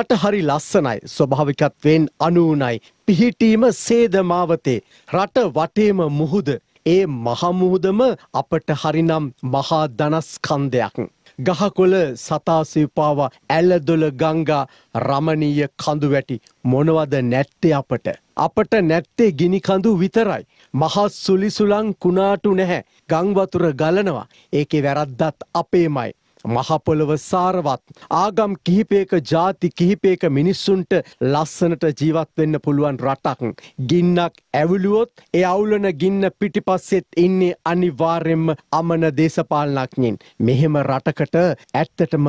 රට හරි ලස්සනයි ස්වභාවිකත්වයෙන් අනුනයි පිහිටීම සේද මාවතේ රට වටේම මුහුද ඒ මහමුහුදම අපට හරිනම් මහා ධනස්කන්ධයක් ගහකොළ සතාසිවපාව ඇල්ලදොල ගංගා රමණීය කඳු වැටි මොනවද නැත්තේ අපට අපට නැත්තේ ගිනි කඳු විතරයි මහා සුලිසුලං කුණාටු නැහැ ගංවතුර ගලනවා ඒකේ වැරද්දත් අපේමයි මහපොළව සාරවත්. ආගම් කිහිපයක ජාති කිහිපයක මිනිස්සුන්ට ලස්සනට ජීවත් වෙන්න පුළුවන් රටක්. ගින්නක් ඇවුලුවොත් ඒ අවුලන ගින්න පිටිපස්සෙත් ඉන්නේ අනිවාර්යෙන්ම අමන දේශපාලනඥයින්. මෙහෙම රටකට ඇත්තටම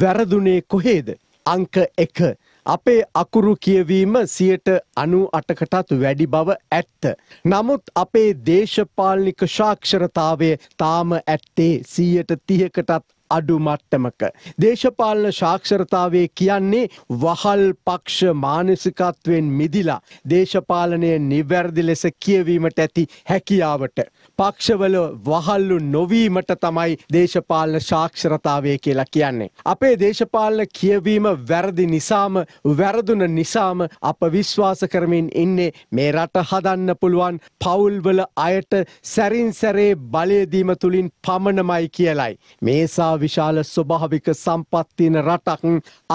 වැරදුනේ කොහේද? අංක 1 අපේ අකුරු කියවීම සියට අනු අටකටත් වැඩි බව ඇත්ත. නමුත් අපේ දේශපාලනික ශාක්ෂරතාවය තාම ඇත්තේ සීයට තියකටත් අඩු මට්ටමක. දේශපාලන ශාක්ෂරතාවේ කියන්නේ වහල් පක්ෂ මානසිකත්වෙන් මිදිලා දේශපාලනය නිවැරදි ලෙස කියවීමට ඇති හැකියාවට. පක්ෂවල වහල්ලු නොවීමට තමයි දේශපාලන ශාක්ෂරතාවය කියලා කියන්නේ. අපේ දේශපාලන කියවීම වැරදි නිසාම වැරදුන නිසාම අප විශ්වාස කරමින් ඉන්නේ මේ රට හදන්න පුළුවන් පවුල්වල අයට සැරින් සැරේ බලයදීම තුළින් පමණමයි කියලයි. මේසා විශාල ස්වභාවික සම්පත්තින රටක්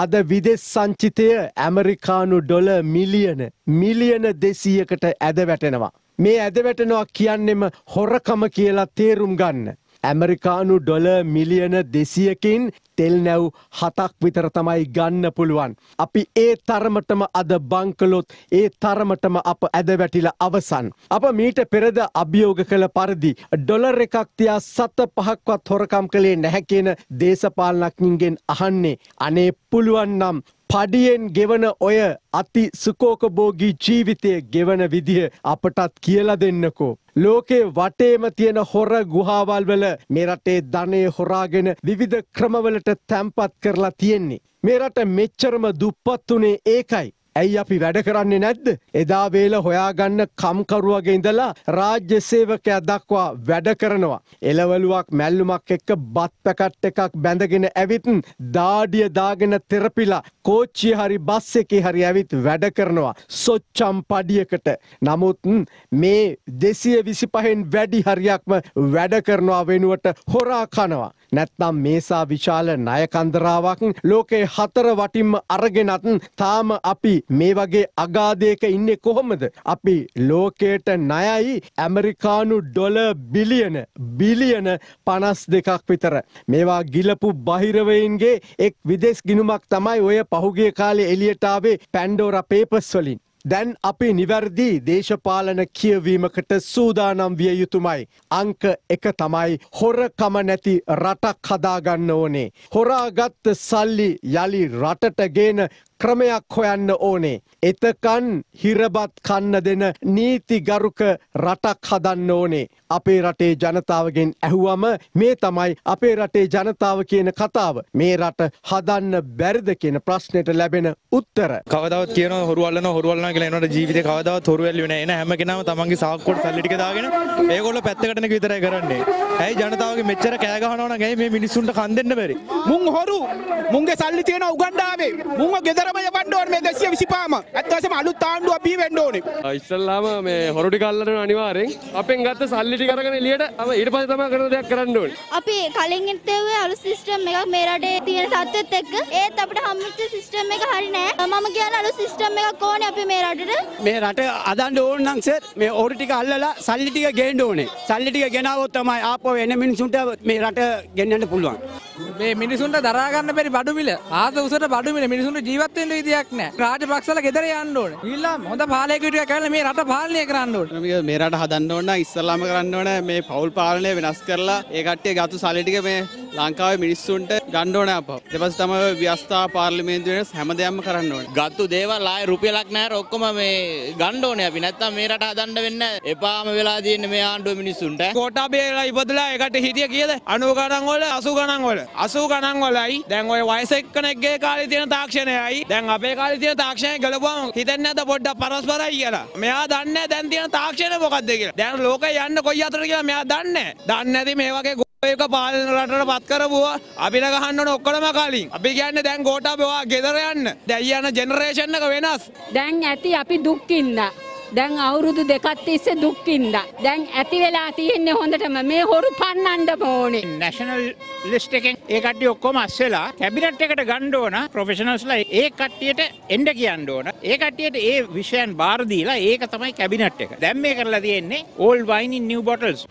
අද විදෙස් සංචිතය ඇමරිකානු ඩොල මිලියන මිලියන දෙසීයකට ඇද වැටෙනවා. මේ ඇද වැටෙනවා කියන්නෙම හොරකම කියලා තේරුම් ගන්න. ඇමරිකානු ඩොල මිලියන දෙසියකින් තෙල් නැව් හතක් විතර තමයි ගන්න පුළුවන්. අපි ඒ තරමටම අද බංකලොත් ඒ තරමටම අප ඇදවැටිල අවසන්. අප මීට පෙරද අභියෝග කළ පරිදි. ඩොලර් එකක්තියා සත පහක්වත් හොරකම් කළේ නැහැ කියන දේශපාලනක්ඥින්ගෙන් අහන්නේ. අනේ පුළුවන් නම් පඩියෙන් ගෙවන ඔය අති සුකෝකබෝගී ජීවිතය ගෙවන විදිහ අපටත් කියලා දෙන්නකෝ. ලෝකේ වටේම තියෙන හොර ගුහාවල් වල මේ රටේ ධනය හොරාගෙන විවිධ ක්‍රමවලට තැම්පත් කරලා තියෙන්නේ. මේ රට මෙච්චරම දුප්පත් උනේ ඒකයි. ඇයි අපි වැඩ කරන්නේ නැද්ද? එදා වේල හොයාගන්න කම්කරුවගේ ඉඳලා රාජ්‍ය සේවකයා දක්වා වැඩ කරනවා. එළවලුවක් මැල්ලුමක් එක්ක බත් පැකට් එකක් බැඳගෙන ඇවිත් දාඩිය දාගෙන තෙරපිලා කෝච්චිය හරි බස් එකේ හරි ඇවිත් වැඩ කරනවා. සොච්චම් පඩියකට. නමුත් මේ දෙසිය විසි පහෙන් වැඩි හරියක්ම වැඩ කරනවා වෙනුවට හොරා කනවා. නැත්නම් මේසා විශාල ණයකන්දරාවක් ලෝකේ හතර වටින්ම අරගෙනත් තාම අපි මේ වගේ අගාධයක ඉන්නේ කොහොමද? අපි ලෝකයට ණයයි ඇමරිකානු ඩොලර් බිලියන බිලියන 52ක් විතර. මේවා ගිලපු බහිරවයින්ගේ එක් විදේශ ගිණුමක් තමයි ඔය පහුගිය කාලේ එළියට ආවේ පැන්ඩෝරා පේපර්ස් වලින්. දැන් අපි නිවැරදි දේශපාලන කියවීමකට සූදානම් විය යුතුමයි. අංක එක තමයි හොරකම නැති රටක් හදාගන්න ඕනේ. හොරාගත් සල්ලි යළි රටට ගේන ක්‍රමයක් හොයන්න ඕනේ. එතකන් හිරබත් කන්න දෙන නීතිගරුක රටක් හදන්න ඕනේ. අපේ රටේ ජනතාවගෙන් ඇහුවම මේ තමයි අපේ රටේ ජනතාව කියන කතාව. මේ රට හදන්න බැරිද කියන ප්‍රශ්නෙට ලැබෙන උත්තර. කවදාවත් කියන හොරුවල්ලන හොරුවල්ලන කියලා එනකොට ජීවිතේ කවදාවත් හොරුවැල්ලුවේ නැහැ. එන හැම කෙනාම තමන්ගේ සාක්කුවට සල්ලි ටික දාගෙන ඒගොල්ලෝ පැත්තකටන විතරයි කරන්නේ. ඇයි ජනතාවගේ මෙච්චර කෑ ගහනවා නම් ඇයි මේ මිනිස්සුන්ට කන් දෙන්න බැරි? මුන් හොරු. මුන්ගේ සල්ලි තියෙන උගණ්ඩාවේ. මුන්ව ගෙදරම යවන්න ඕනේ මේ 225ම. ඇත්ත වශයෙන්ම අලුත් ආණ්ඩුවක් බිහි වෙන්න ඕනේ. ඉස්සල්ලාම මේ හොරු ටික අල්ලන අනිවාර්යෙන් අපෙන් ගත්ත සල්ලි ටික අරගෙන එළියට අපි ඊට පස්සේ තමයි කරන දෙයක් කරන්න ඕනේ. අපි කලින් හිටියේ අලුත් සිස්ටම් එකක් මේ රටේ තියෙන තත්ත්වෙත් එක්ක. ඒත් අපිට හම්බෙච්ච සිස්ටම් එක හරි නෑ. මම කියන අලුත් සිස්ටම් එකක් ඕනේ අපි මේ රටට. මේ රට අදන්න ඕන නම් සර් මේ හොරු ටික අල්ලලා සල්ලි ටික ගේන්න ඕනේ. සල්ලි ටික ගෙනාවොත් තමයි ආපහු වෙන මිනිසුන්ට මේ රට ගෙන්න්නට පුළුවන්. මේ මිනිසුන්ට දරාගන්න පෙරි බඩුමිල ආද උසට බඩුමිල මිනිසුන්ට ජීවත්තෙන් විදියක් නෑ රාජ පක්ෂල ගෙදර යන්නඕන ඉල්ලා හොඳ පාලයකටිය කල මේ රට පාලනය කරන්නට මේ රට හදන්න ඕන්න ඉස්සල්ලාම කරන්න ඕන මේ පවුල් පාලනය වෙනස් කරලා ඒකට්ටේ ගතු සලිටික මේ ලංකාවේ මිනිස්සුන්ට ගන්න ඕනේ අපව. ඊට පස්සේ තමයි ව්‍යස්ථා පාර්ලිමේන්තුව වෙනස් හැම දෙයක්ම කරන්න ඕනේ. ගත්තු දේවල් ආයේ රුපියලක් නැහැ ඔක්කොම මේ ගන්න ඕනේ අපි. නැත්තම් මේ රට හදන්න වෙන්නේ එපාම වෙලා තියෙන්නේ මේ ආණ්ඩුව මිනිස්සුන්ට. කොටාබේලා ඉපදලා ඒකට හිටිය කීයද? 90 ගණන් වල 80 ගණන් වල. 80 ගණන් වලයි දැන් ඔය වයස එක්කෙනෙක්ගේ කාලේ තියෙන තාක්ෂණයයි දැන් අපේ කාලේ තියෙන තාක්ෂණය ගලපුවම හිතන්නේ නැද්ද පොඩ්ඩක් පරස්පරයි කියලා. මෙයා දන්නේ දැන් තියෙන තාක්ෂණය මොකක්ද කියලා. දැන් ලෝකේ යන්න කොයි අතට කියලා මෙයා දන්නේ. දන්නේ නැති මේ වගේ ඒක පාලන රටට පත් කරපුවා අපිට ගහන්නට ඔක්කොටම කලින් අපි කියන්න දැන් ගෝටා බවා ගෙදර යන්න දැයි යන ජෙනරේෂන් එක වෙනස් දැන් ඇති අපි දුක්කින්න දැන් අවුරුදු දෙකත් තිස්සේ දුක්කින්ද දැන් ඇති වෙලා තියෙන්නේ හොඳටම මේ හොරු පන්නන්න ඕනේ නැෂනල් ලිස්ට් එකෙන් ඒ කට්ටිය ඔක්කොම අස්සෙලා කැබිනට් එකට ගන්න ඕන ප්‍රොෆෙෂනල්ස්ලා ඒ කට්ටියට එන්න කියන්න ඕන ඒ කට්ටියට ඒ විෂයන් බාර දීලා ඒක තමයි කැබිනට් එක දැන් මේ කරලා තියෙන්නේ old wine in new bottles